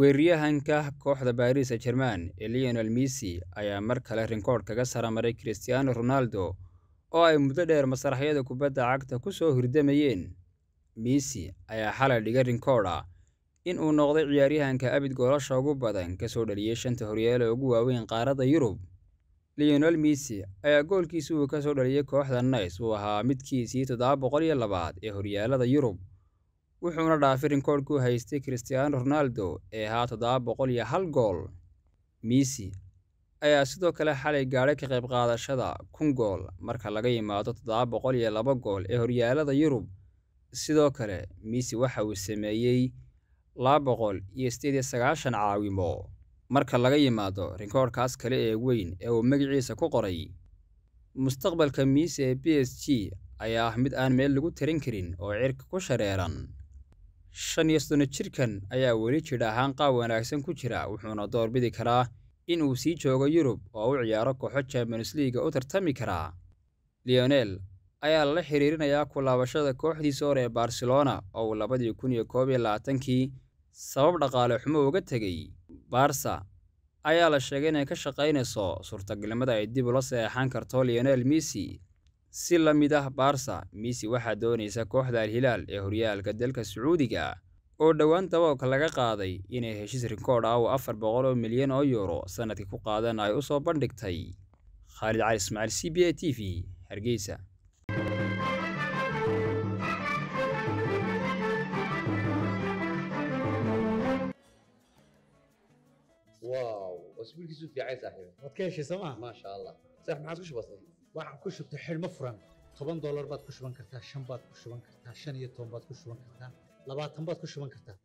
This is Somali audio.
Weeraryahanka kooxda Paris Saint-Germain ee Lionel Messi ayaa mar kale rikoodh kaga saramaray maray Cristiano Ronaldo oo ay muddo dheer masraxyada kubadda cagta ku soo hordamayeen. Messi ayaa xalay dhiga rikoodhka in uu noqday ciyaaryahanka abid goolasha ugu badan kasoo dhaliyay shanta horyaalo ugu waaweyn qaaradda Yurub. Lionel Messi ayaa goolkiisii uu kasoo dhaliyay kooxda Nice uu ahaa midkiisii 702 ee horyaalada Yurub wuxuuna dhaafi rikoorhkuu haystay christiaano ronaldo ee ahaa toddoba boqol iyo hal gool miisi ayaa sidoo kale xalay gaadhay ka qayb qaadashada kun gool marka laga yimaado toddoba boqol iyo laba gool ee horyaalada yurub sidoo kale miisi waxa uu sameeyey laba boqol iyo siddeed iyo sagaashan caawimo marka laga yimaado rinkoodhkaas kale ee weyn ee uu magiciisa ku qoray mustaqbalka miisi ee b s g ayaa ah mid aan meel lagu tarin karin oo cirka ku shareeran shan iyo soddon jirkan ayaa weli jira ahaan qaab wanaagsan ku jira wuxuuna doorbidi karaa in uu sii joogo yurub oo u ciyaaro kooxo champions liiga u tartami karaa leonel ayaa lala xiriirinayaa kulaabashada kooxdiisa hore ee barcelona oo uu labadii kun iyo koob iyo labaatankii sabab dhaqaale xumo uga tegey barsa ayaa la sheegay inay ka shaqaynayso suurtagalnimada ay dib ula seexan karto leonel missy si la mid ah baarsa miisi waxaa doonaysa kooxda alhilaal ee horyaalka dalka sacuudiga ah, oo dhowaan daboolka laga qaaday inay heshiis rikoodh ah oo afar boqol oo milyan oo yuuro sannadkii ku qaadan ay u soo bandhigtay khaalid cali ismaaciil c b a t v hargeysa waaw oo fiican saaxiib waad ka heshay allah saaxiib maxaad ku shubatay waxaan ku shubtay xidhmo furan toban dollar baad ku shuban kartaa shan baad ku shuban kartaa shan iyo toban baad ku shuban kartaa labaatan baad ku shuban kartaa